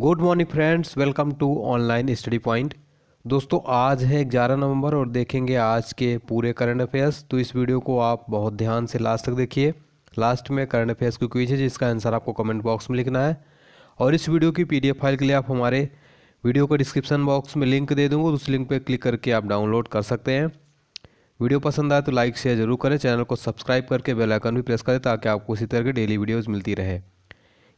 good morning friends welcome to online study point दोस्तों आज है 11 नवंबर और देखेंगे आज के पूरे करंट अफेयर्स तो इस वीडियो को आप बहुत ध्यान से लास्ट तक देखिए लास्ट में करंट अफेयर्स की क्विज है जिसका आंसर आपको कमेंट बॉक्स में लिखना है और इस वीडियो की पी फाइल के लिए आप हमारे वीडियो को डिस्क्रिप्शन बॉक्स में लिंक दे दूँगा उस लिंक पर क्लिक करके आप डाउनलोड कर सकते हैं वीडियो पसंद आए तो लाइक शेयर जरूर करें चैनल को सब्सक्राइब करके बेलाइकन भी प्रेस करें ताकि आपको इसी तरह की डेली वीडियोज़ मिलती रहे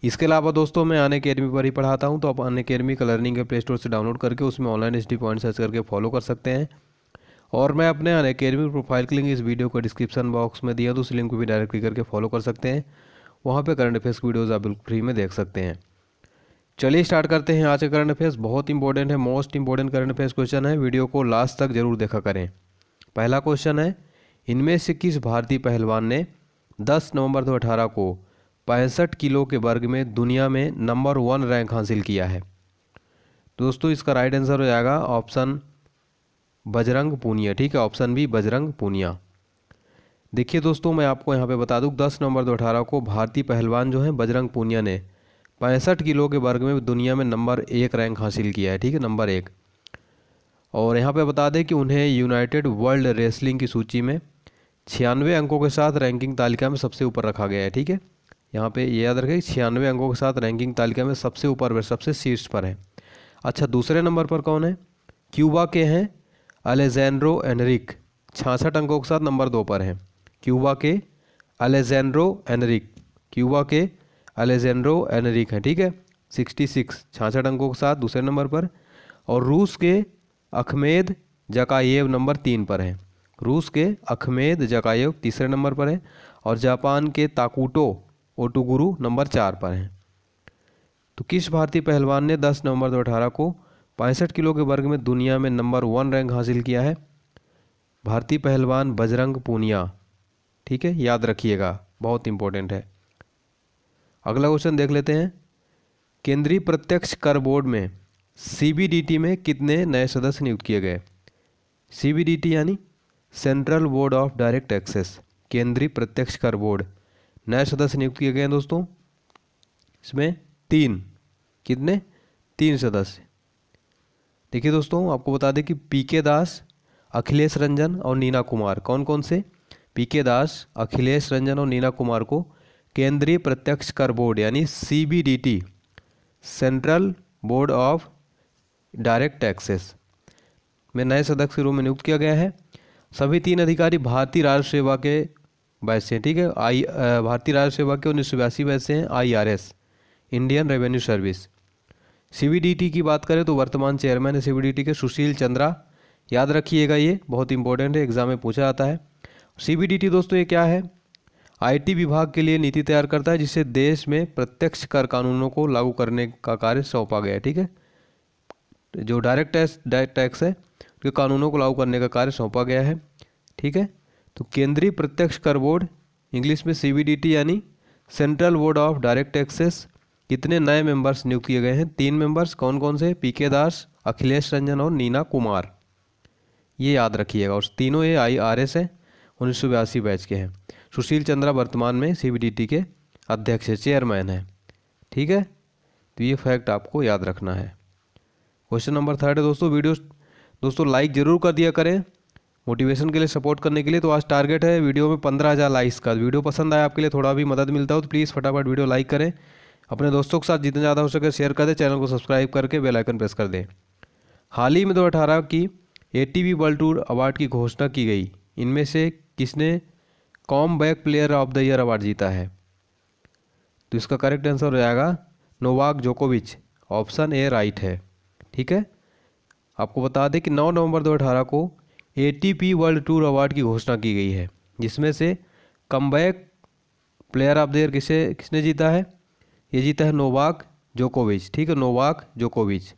इसके अलावा दोस्तों मैं अन अकेडमी पर ही पढ़ाता हूँ तो आप अन अकेडमी का लर्निंग के प्ले स्टोर से डाउनलोड करके उसमें online S D point search करके फॉलो कर सकते हैं और मैं अपने अन अकेडमी प्रोफाइल की लिंक इस वीडियो को डिस्क्रिप्शन बॉक्स में दिया तो उस लिंक को भी डायरेक्ट क्लिक करके फॉलो कर सकते हैं वहाँ पर करंट अफेयर्स की वीडियोज़ आप बिल्कुल फ्री में देख सकते हैं चलिए स्टार्ट करते हैं आज का करंट अफेयर्स बहुत इंपॉर्टेंट है most important current affairs question है वीडियो को लास्ट तक जरूर देखा करें पहला क्वेश्चन है इनमें से किस भारतीय पहलवान ने 10 नवंबर 2018 को पैंसठ किलो के वर्ग में दुनिया में नंबर वन रैंक हासिल किया है दोस्तों इसका राइट आंसर हो जाएगा ऑप्शन बजरंग पूनिया ठीक है ऑप्शन बी बजरंग पूनिया देखिए दोस्तों मैं आपको यहाँ पे बता दूँ दस नवंबर दो अठारह को भारतीय पहलवान जो है बजरंग पूनिया ने पैंसठ किलो के वर्ग में दुनिया में नंबर एक रैंक हासिल किया है ठीक है नंबर एक और यहाँ पे बता दें कि उन्हें यूनाइटेड वर्ल्ड रेसलिंग की सूची में छियानवे अंकों के साथ रैंकिंग तालिका में सबसे ऊपर रखा गया है ठीक है यहाँ पे ये याद रखें छियानवे अंकों के साथ रैंकिंग तालिका में सबसे ऊपर पर सबसे शीर्ष पर है अच्छा दूसरे नंबर पर कौन है क्यूबा के हैं अलेजेंड्रो एनरिक छियासठ अंकों के साथ नंबर दो पर हैं क्यूबा के अलेजेंड्रो एनरिक क्यूबा के अलेजेंड्रो एनरिक हैं ठीक है सिक्सटी सिक्स छियासठ अंकों के साथ दूसरे नंबर पर और रूस के अखमेद जकायेव नंबर तीन पर हैं रूस के अखमेद जकायेव तीसरे नंबर पर हैं और जापान के ताकूटो ओटू गुरु नंबर चार पर हैं तो किस भारतीय पहलवान ने 10 नवंबर 2018 को पैंसठ किलो के वर्ग में दुनिया में नंबर वन रैंक हासिल किया है भारतीय पहलवान बजरंग पूनिया ठीक है याद रखिएगा बहुत इंपॉर्टेंट है अगला क्वेश्चन देख लेते हैं केंद्रीय प्रत्यक्ष कर बोर्ड में सीबीडीटी में कितने नए सदस्य नियुक्त किए गए सीबीडीटी यानी central board of direct access केंद्रीय प्रत्यक्ष कर बोर्ड नए सदस्य नियुक्त किए गए हैं दोस्तों इसमें तीन कितने तीन सदस्य देखिए दोस्तों आपको बता दें कि पी के दास अखिलेश रंजन और नीना कुमार कौन कौन से पी के दास अखिलेश रंजन और नीना कुमार को केंद्रीय प्रत्यक्ष कर बोर्ड यानी C central board of direct taxes में नए सदस्य के रूप में नियुक्त किया गया है सभी तीन अधिकारी भारतीय राज्य सेवा के बैच हैं ठीक है आई भारतीय राजस्व सेवा के उन्नीस सौ बयासी बैच हैं I R S Indian revenue service C D T की बात करें तो वर्तमान चेयरमैन है सी डी टी के सुशील चंद्रा याद रखिएगा ये बहुत इंपॉर्टेंट है एग्जाम में पूछा जाता है सी डी टी दोस्तों ये क्या है आई टी विभाग के लिए नीति तैयार करता है जिससे देश में प्रत्यक्ष कर कानूनों को लागू करने का कार्य सौंपा गया है ठीक है जो डायरेक्ट टैक्स डायरेक्ट टैक्स है उसके कानूनों को लागू करने का कार्य सौंपा गया है ठीक है तो केंद्रीय प्रत्यक्ष कर बोर्ड इंग्लिश में सी यानी central board of direct taxes कितने नए मेंबर्स नियुक्त किए गए हैं तीन मेंबर्स कौन कौन से पी के दास अखिलेश रंजन और नीना कुमार ये याद रखिएगा और तीनों ये आई आर एस हैं उन्नीस बैच के हैं सुशील चंद्रा वर्तमान में सी के अध्यक्ष है चेयरमैन है ठीक है तो ये फैक्ट आपको याद रखना है क्वेश्चन नंबर थर्ड है दोस्तों वीडियो दोस्तों लाइक ज़रूर कर दिया करें मोटिवेशन के लिए सपोर्ट करने के लिए तो आज टारगेट है वीडियो में पंद्रह हज़ार लाइक्स का वीडियो पसंद आया आपके लिए थोड़ा भी मदद मिलता हो तो प्लीज़ फटाफट वीडियो लाइक करें अपने दोस्तों के साथ जितना ज़्यादा हो सके शेयर कर दें चैनल को सब्सक्राइब करके बेल आइकन प्रेस कर दें हाल ही में दो अठारह की A T world tour award की घोषणा की गई इनमें से किसने comeback player of the year award जीता है तो इसका करेक्ट आंसर हो जाएगा नोवाक जोकोविच ऑप्शन ए राइट है ठीक है आपको बता दें कि 9 नवंबर 2018 को ए वर्ल्ड टूर अवार्ड की घोषणा की गई है जिसमें से come player of the year किसे किसने जीता है ये जीता है नोवाक जोकोविच ठीक है नोवाक जोकोविच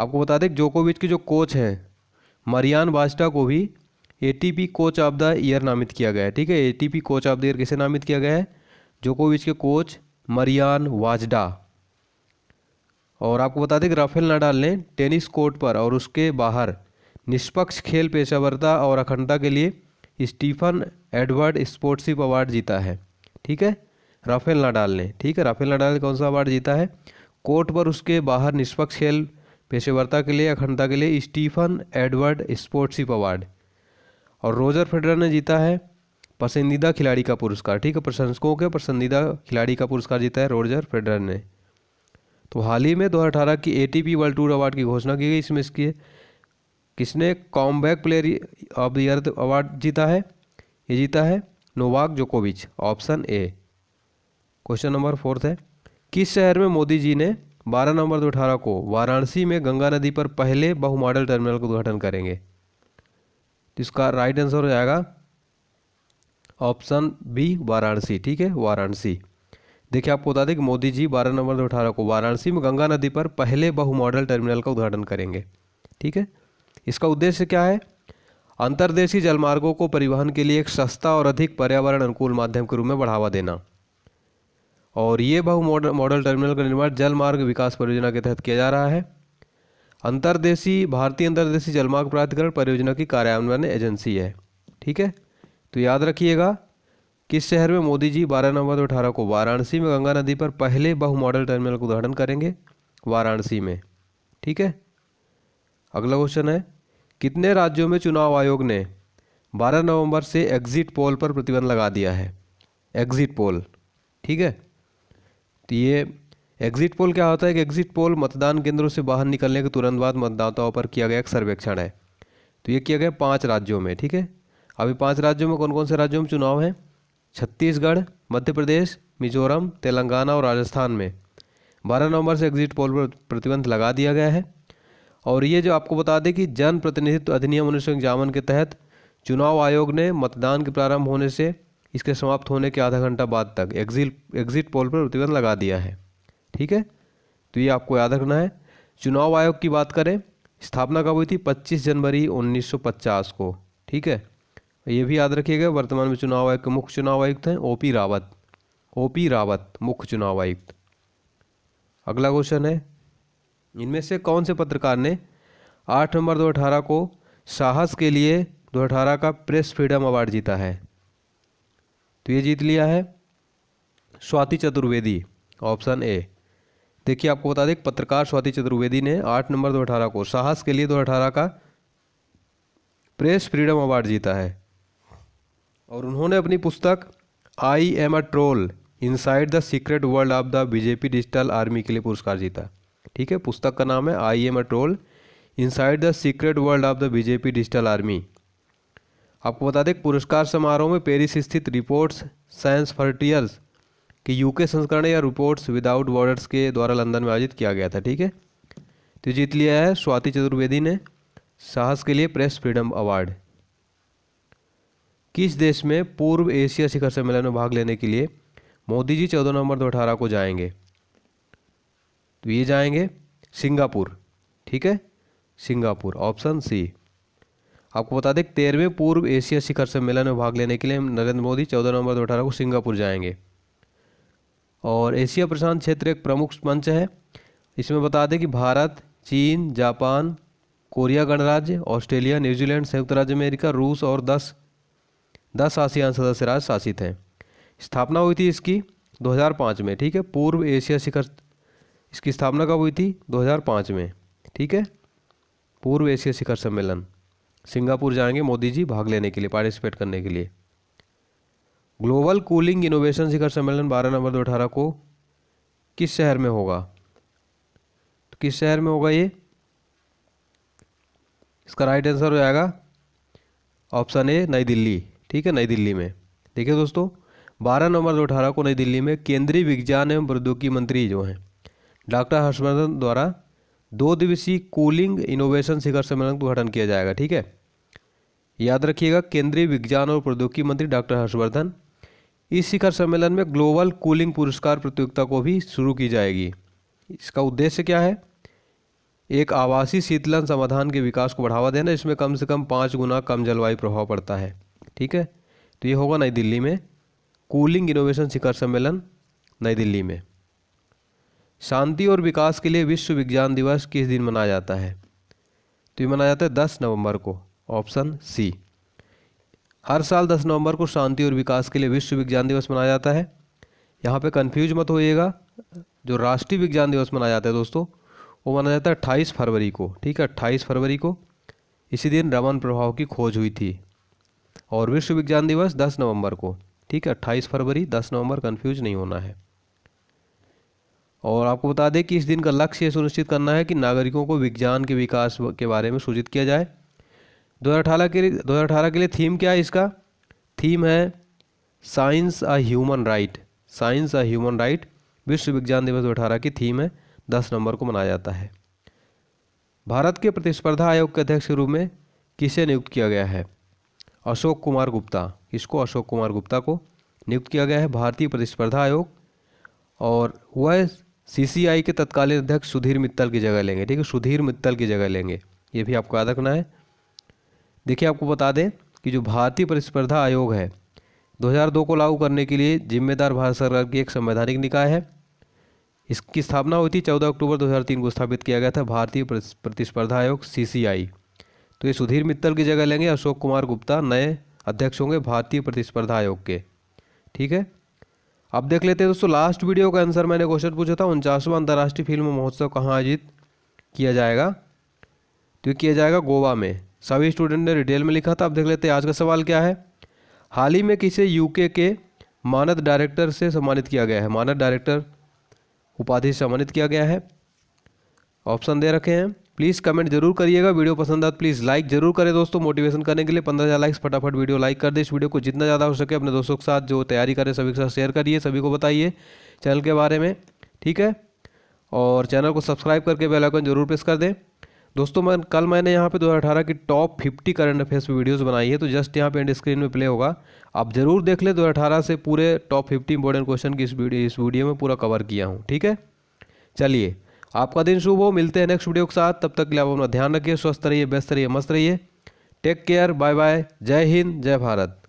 आपको बता दें जोकोविच के जो कोच हैं मरियान बास्टा को भी A coach of the year नामित किया गया है ठीक है A coach of the year किसे नामित किया गया है जोकोविच के कोच मरियान वाजडा और आपको बता दें कि राफेल नाडाल ने टेनिस कोर्ट पर और उसके बाहर निष्पक्ष खेल पेशावरता और अखंडता के लिए स्टीफन एडवर्ड स्पोर्ट्सिप अवार्ड जीता है ठीक है राफेल नाडाल ने ठीक है राफेल नाडाल ने कौन सा अवार्ड जीता है कोर्ट पर उसके बाहर निष्पक्ष खेल पेशेवरता के लिए अखंडता के लिए स्टीफन एडवर्ड स्पोर्ट्सिप अवार्ड और रोजर फेडरर ने जीता है पसंदीदा खिलाड़ी का पुरस्कार ठीक है प्रशंसकों के पसंदीदा खिलाड़ी का पुरस्कार जीता है रोजर फेडरर ने तो हाल ही में दो की ए वर्ल्ड टूर अवार्ड की घोषणा की गई इसमें इसकी किसने comeback player of the year award जीता है ये जीता है नोवाक जोकोविच option A question number fourth है किस शहर में मोदी जी ने 12 नवंबर अठारह को वाराणसी में गंगा नदी पर पहले बहुमॉडल टर्मिनल का उद्घाटन करेंगे तो इसका राइट आंसर हो जाएगा ऑप्शन बी वाराणसी ठीक है वाराणसी देखिए आपको बता दें कि मोदी जी 12 नवंबर अठारह को वाराणसी में गंगा नदी पर पहले बहुमॉडल टर्मिनल का उद्घाटन करेंगे ठीक है इसका उद्देश्य क्या है अंतर्देशीय जलमार्गों को परिवहन के लिए एक सस्ता और अधिक पर्यावरण अनुकूल माध्यम के रूप में बढ़ावा देना और ये बहु मॉडल मॉडल टर्मिनल का निर्माण जलमार्ग विकास परियोजना के तहत किया जा रहा है अंतर्देशी भारतीय अंतर्देशीय जलमार्ग प्राधिकरण परियोजना की कार्यान्वयन एजेंसी है ठीक है तो याद रखिएगा किस शहर में मोदी जी बारह नवंबर दो अठारह को वाराणसी में गंगा नदी पर पहले बहु मॉडल टर्मिनल का उद्घाटन करेंगे वाराणसी में ठीक है अगला क्वेश्चन है कितने राज्यों में चुनाव आयोग ने 12 नवंबर से एग्जिट पोल पर प्रतिबंध लगा दिया है एग्जिट पोल ठीक है तो ये एग्जिट पोल क्या होता है कि एग्जिट पोल मतदान केंद्रों से बाहर निकलने के तुरंत बाद मतदाताओं पर किया गया एक सर्वेक्षण है तो ये किया गया पाँच राज्यों में ठीक है अभी पाँच राज्यों में कौन कौन से राज्यों में चुनाव हैं छत्तीसगढ़ मध्य प्रदेश मिजोरम तेलंगाना और राजस्थान में बारह नवंबर से एग्जिट पोल पर प्रतिबंध लगा दिया गया है और ये जो आपको बता दें कि जन प्रतिनिधित्व अधिनियम उन्नीस सौ के तहत चुनाव आयोग ने मतदान के प्रारंभ होने से इसके समाप्त होने के आधा घंटा बाद तक एग्जिल एग्जिट पोल पर प्रतिबंध लगा दिया है ठीक है तो ये आपको याद रखना है चुनाव आयोग की बात करें स्थापना कब हुई थी 25 जनवरी 1950 को ठीक है ये भी याद रखिएगा वर्तमान में चुनाव आयोग के मुख्य चुनाव आयुक्त हैं O P Rawat O P Rawat मुख्य चुनाव आयुक्त अगला क्वेश्चन है इनमें से कौन से पत्रकार ने 8 नवंबर 2018 को साहस के लिए 2018 का प्रेस फ्रीडम अवार्ड जीता है तो ये जीत लिया है स्वाति चतुर्वेदी ऑप्शन ए देखिए आपको बता दें पत्रकार स्वाति चतुर्वेदी ने 8 नवंबर 2018 को साहस के लिए 2018 का प्रेस फ्रीडम अवार्ड जीता है और उन्होंने अपनी पुस्तक I am a troll inside the secret world of the BJP digital army के लिए पुरस्कार जीता ठीक है पुस्तक का नाम है I am a troll troll inside the secret world of the BJP digital army आपको बता दें पुरस्कार समारोह में पेरिस स्थित रिपोर्ट्स साइंस फर्टियर्स के यूके संस्करण या रिपोर्ट्स विदाउट बॉर्डर्स के द्वारा लंदन में आयोजित किया गया था ठीक है तो जीत लिया है स्वाति चतुर्वेदी ने साहस के लिए प्रेस फ्रीडम अवार्ड किस देश में पूर्व एशिया शिखर सम्मेलन में भाग लेने के लिए मोदी जी चौदह नवंबर दो अठारह को जाएंगे तो ये जाएंगे सिंगापुर ठीक है सिंगापुर ऑप्शन सी आपको बता दें तेरहवें पूर्व एशिया शिखर सम्मेलन में भाग लेने के लिए नरेंद्र मोदी चौदह नवंबर दो अठारह को सिंगापुर जाएंगे और एशिया प्रशांत क्षेत्र एक प्रमुख मंच है इसमें बता दें कि भारत चीन जापान कोरिया गणराज्य ऑस्ट्रेलिया न्यूजीलैंड संयुक्त राज्य अमेरिका रूस और दस दस आसियान सदस्य राज्य शासित हैं स्थापना हुई थी इसकी 2005 में ठीक है पूर्व एशिया शिखर इसकी स्थापना कब हुई थी 2005 में ठीक है पूर्व एशिया शिखर सम्मेलन सिंगापुर जाएंगे मोदी जी भाग लेने के लिए पार्टिसिपेट करने के लिए ग्लोबल कूलिंग इनोवेशन शिखर सम्मेलन 12 नवंबर दो को किस शहर में होगा तो किस शहर में होगा ये इसका राइट आंसर हो जाएगा ऑप्शन ए नई दिल्ली ठीक है नई दिल्ली में देखिए दोस्तों बारह नवंबर दो अठारह को नई दिल्ली में केंद्रीय विज्ञान एवं प्रौद्योगिकी मंत्री जो हैं डॉक्टर हर्षवर्धन द्वारा दो दिवसीय कूलिंग इनोवेशन शिखर सम्मेलन का उद्घाटन किया जाएगा ठीक है याद रखिएगा केंद्रीय विज्ञान और प्रौद्योगिकी मंत्री डॉक्टर हर्षवर्धन इस शिखर सम्मेलन में ग्लोबल कूलिंग पुरस्कार प्रतियोगिता को भी शुरू की जाएगी इसका उद्देश्य क्या है एक आवासीय शीतलन समाधान के विकास को बढ़ावा देना इसमें कम से कम पाँच गुना कम जलवायु प्रभाव पड़ता है ठीक है तो ये होगा नई दिल्ली में कूलिंग इनोवेशन शिखर सम्मेलन नई दिल्ली में शांति और विकास के लिए विश्व विज्ञान दिवस किस दिन मनाया जाता है तो ये मनाया जाता है दस नवंबर को ऑप्शन सी हर साल दस नवंबर को शांति और विकास के लिए विश्व विज्ञान दिवस मनाया जाता है यहाँ पे कंफ्यूज मत होइएगा जो राष्ट्रीय विज्ञान दिवस मनाया जाता है दोस्तों वो मनाया जाता है अट्ठाईस फरवरी को ठीक है अट्ठाईस फरवरी को इसी दिन रमन प्रभाव की खोज हुई थी और विश्व विज्ञान दिवस दस नवंबर को ठीक है अट्ठाईस फरवरी दस नवंबर कन्फ्यूज नहीं होना है और आपको बता दें कि इस दिन का लक्ष्य यह सुनिश्चित करना है कि नागरिकों को विज्ञान के विकास के बारे में सूचित किया जाए 2018 के लिए अठारह के लिए थीम क्या है इसका थीम है साइंस आ ह्यूमन राइट साइंस आ ह्यूमन राइट विश्व विज्ञान दिवस दो अठारह की थीम है दस नंबर को मनाया जाता है भारत के प्रतिस्पर्धा आयोग के अध्यक्ष के रूप में किसे नियुक्त किया गया है अशोक कुमार गुप्ता इसको अशोक कुमार गुप्ता को नियुक्त किया गया है भारतीय प्रतिस्पर्धा आयोग और वह सीसीआई के तत्कालीन अध्यक्ष सुधीर मित्तल की जगह लेंगे ठीक है सुधीर मित्तल की जगह लेंगे ये भी आपको याद रखना है देखिए आपको बता दें कि जो भारतीय प्रतिस्पर्धा आयोग है 2002 को लागू करने के लिए जिम्मेदार भारत सरकार की एक संवैधानिक निकाय है इसकी स्थापना हुई थी 14 अक्टूबर 2003 को स्थापित किया गया था भारतीय प्रतिस्पर्धा आयोग सीसीआई तो ये सुधीर मित्तल की जगह लेंगे अशोक कुमार गुप्ता नए अध्यक्ष होंगे भारतीय प्रतिस्पर्धा आयोग के ठीक है अब देख लेते हैं दोस्तों लास्ट वीडियो का आंसर मैंने क्वेश्चन पूछा था उनचासवा अंतर्राष्ट्रीय फिल्म महोत्सव कहाँ आयोजित किया जाएगा तो किया जाएगा गोवा में सभी स्टूडेंट ने डिटेल में लिखा था अब देख लेते हैं आज का सवाल क्या है हाल ही में किसे यूके के मानद डायरेक्टर से सम्मानित किया गया है मानद डायरेक्टर उपाधि से सम्मानित किया गया है ऑप्शन दे रखे हैं प्लीज़ कमेंट जरूर करिएगा वीडियो पसंद आए तो प्लीज़ लाइक जरूर करें दोस्तों मोटिवेशन करने के लिए पंद्रह हज़ार लाइक्स फटाफट वीडियो लाइक कर दे इस वीडियो को जितना ज़्यादा हो सके अपने दोस्तों के साथ जो तैयारी करें सभी के साथ शेयर करिए सभी को बताइए चैनल के बारे में ठीक है और चैनल को सब्सक्राइब करके बेल आइकन जरूर प्रेस कर दें दोस्तों मैं कल मैंने यहाँ पे 2018 की टॉप फिफ्टी करंट अफेयर्स पर वीडियोज़ बनाई है तो जस्ट यहाँ पे एंड स्क्रीन में प्ले होगा आप ज़रूर देख लें 2018 से पूरे टॉप फिफ्टी इंपॉर्टेंट क्वेश्चन की इस वीडियो इस वीडियो में पूरा कवर किया हूँ ठीक है चलिए आपका दिन शुभ हो मिलते हैं नेक्स्ट वीडियो के साथ तब तक के लिए आप अपना ध्यान रखिए स्वस्थ रहिए व्यस्त रहिए मस्त रहिए टेक केयर बाय बाय जय हिंद जय भारत